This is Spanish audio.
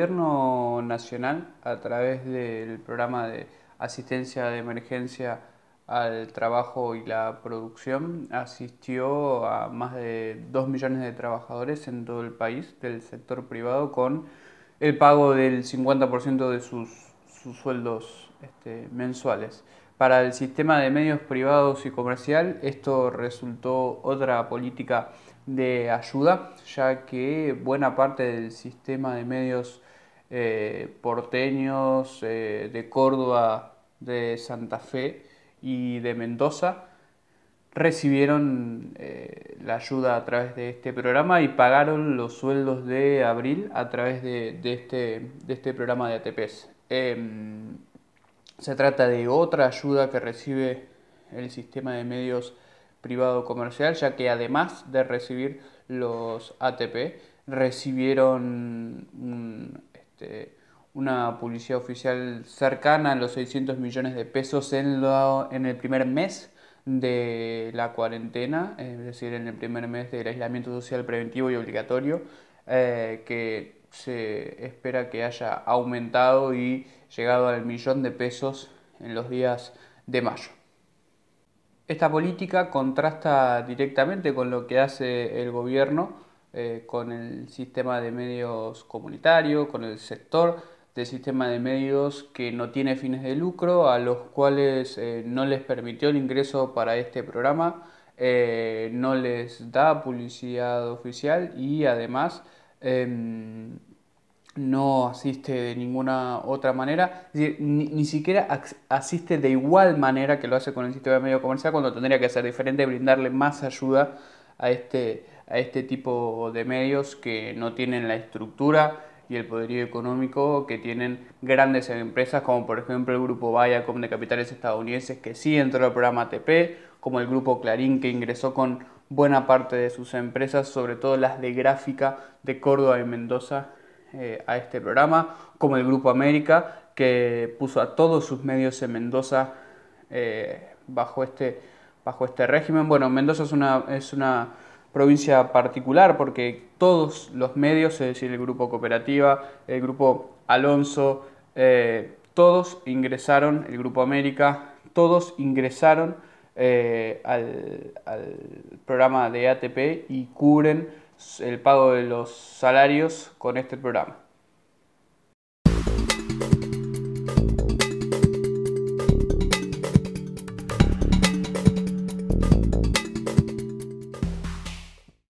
gobierno nacional, a través del programa de asistencia de emergencia al trabajo y la producción, asistió a más de 2 millones de trabajadores en todo el país del sector privado con el pago del 50% de sus, sueldos este, mensuales. Para el sistema de medios privados y comercial esto resultó otra política de ayuda, ya que buena parte del sistema de medios eh, porteños eh, de Córdoba, de Santa Fe y de Mendoza recibieron eh, la ayuda a través de este programa y pagaron los sueldos de abril a través de, este, de este, programa de ATPs. Em, se trata de otra ayuda que recibe el sistema de medios privado comercial, ya que además de recibir los ATP, recibieron un este, una publicidad oficial cercana a los 600 millones de pesos en, el primer mes de la cuarentena, es decir, en el primer mes del aislamiento social preventivo y obligatorio, eh, que se espera que haya aumentado y llegado al millón de pesos en los días de mayo. Esta política contrasta directamente con lo que hace el gobierno eh, con el sistema de medios comunitario, con el sector del sistema de medios que no tiene fines de lucro, a los cuales eh, no les permitió el ingreso para este programa, eh, no les da publicidad oficial y además em, no asiste de ninguna otra manera, ni, siquiera asiste de igual manera que lo hace con el sistema de medios comercial, cuando tendría que ser diferente, brindarle más ayuda a este, a este tipo de medios que no tienen la estructura y el poderío económico que tienen grandes empresas como por ejemplo el grupo Viacom de capitales estadounidenses que sí entró al programa ATP, como el grupo Clarín que ingresó con buena parte de sus empresas, sobre todo las de gráfica de Córdoba y Mendoza, eh, a este programa, como el grupo América que puso a todos sus medios en Mendoza eh, bajo, este, bajo este régimen. Bueno, Mendoza es una... Es una provincia particular, porque todos los medios, es decir, el grupo Cooperativa, el grupo Alonso, eh, todos ingresaron, el grupo América, todos ingresaron eh, al, programa de ATP y cubren el pago de los salarios con este programa.